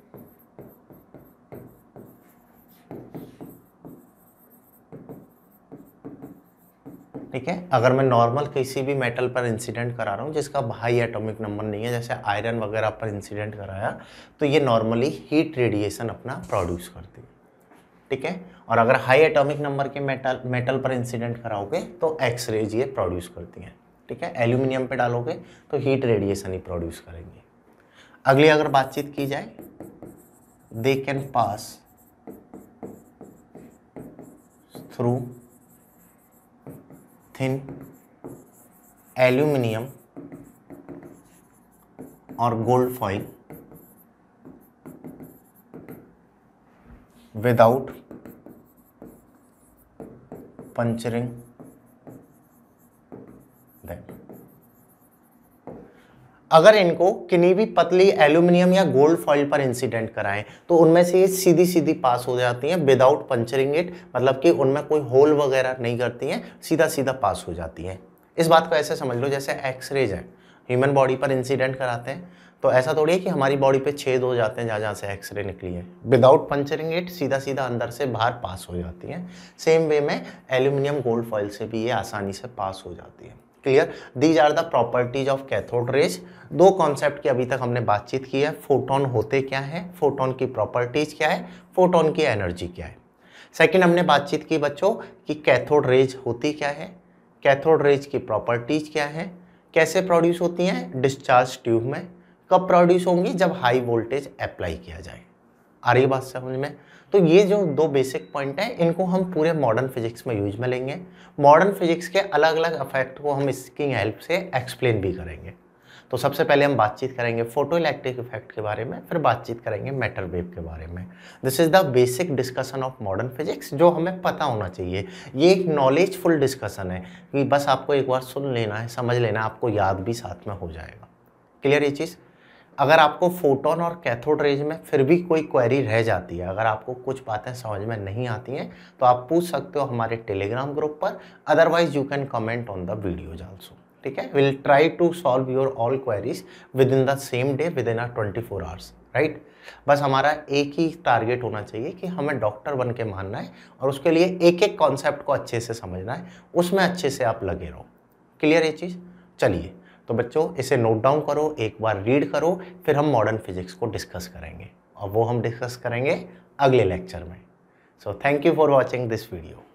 Speaker 1: ठीक है अगर मैं नॉर्मल किसी भी मेटल पर इंसिडेंट करा रहा हूँ जिसका हाई एटॉमिक नंबर नहीं है जैसे आयरन वगैरह पर इंसिडेंट कराया तो ये नॉर्मली हीट रेडिएशन अपना प्रोड्यूस करती है ठीक है और अगर हाई एटॉमिक नंबर के मेटल मेटल पर इंसिडेंट कराओगे तो एक्स रेज ये प्रोड्यूस करती हैं ठीक है एल्यूमिनियम पे डालोगे तो हीट रेडिएशन ही प्रोड्यूस करेंगे अगली अगर बातचीत की जाए they can pass through thin aluminium और gold foil without puncturing then अगर इनको किन्हीं भी पतली एल्यूमिनियम या गोल्ड फॉइल पर इंसिडेंट कराएं तो उनमें से ये सीधी सीधी पास हो जाती हैं विदाउट पंचरिंग इट मतलब कि उनमें कोई होल वगैरह नहीं करती हैं सीधा सीधा पास हो जाती हैं इस बात को ऐसे समझ लो जैसे एक्सरेज हैं ह्यूमन बॉडी पर इंसिडेंट कराते हैं तो ऐसा थोड़ी है कि हमारी बॉडी पर छेद हो जाते हैं जहाँ जहाँ से एक्सरे निकली है विदाउट पंचरिंग इट सीधा सीधा अंदर से बाहर पास हो जाती है सेम वे में एल्यूमिनियम गोल्ड फॉइल से भी ये आसानी से पास हो जाती है clear these are the properties of cathode rays दो कॉन्सेप्ट की अभी तक हमने बातचीत की है फोटोन होते क्या है फोटोन की प्रॉपर्टीज क्या है फोटोन की एनर्जी क्या है सेकेंड हमने बातचीत की बच्चों कि कैथोड रेज होती क्या है कैथोड रेज की प्रॉपर्टीज क्या है कैसे प्रोड्यूस होती हैं डिस्चार्ज ट्यूब में कब प्रोड्यूस होंगी जब हाई वोल्टेज अप्लाई किया जाए आ रही बात समझ में तो ये जो दो बेसिक पॉइंट हैं इनको हम पूरे मॉडर्न फिजिक्स में यूज में लेंगे मॉडर्न फिजिक्स के अलग अलग इफेक्ट को हम इसकी हेल्प से एक्सप्लेन भी करेंगे तो सबसे पहले हम बातचीत करेंगे फोटो इलेक्ट्रिक इफेक्ट के बारे में फिर बातचीत करेंगे मैटर वेव के बारे में this is the basic discussion of modern physics जो हमें पता होना चाहिए ये एक नॉलेजफुल डिस्कशन है कि बस आपको एक बार सुन लेना है समझ लेना आपको याद भी साथ में हो जाएगा क्लियर ये चीज़ अगर आपको फोटोन और कैथोड रेज में फिर भी कोई क्वेरी रह जाती है अगर आपको कुछ बातें समझ में नहीं आती हैं तो आप पूछ सकते हो हमारे टेलीग्राम ग्रुप पर otherwise you can comment on the videos also ठीक है will try to solve your all queries within the same day within a twenty four hours right बस हमारा एक ही टारगेट होना चाहिए कि हमें डॉक्टर बन के मानना है और उसके लिए एक एक कॉन्सेप्ट को अच्छे से समझना है उसमें अच्छे से आप लगे रहो क्लियर ये चीज़ चलिए तो बच्चों इसे नोट डाउन करो एक बार रीड करो फिर हम मॉडर्न फिजिक्स को डिस्कस करेंगे और वो हम डिस्कस करेंगे अगले लेक्चर में so thank you for watching this video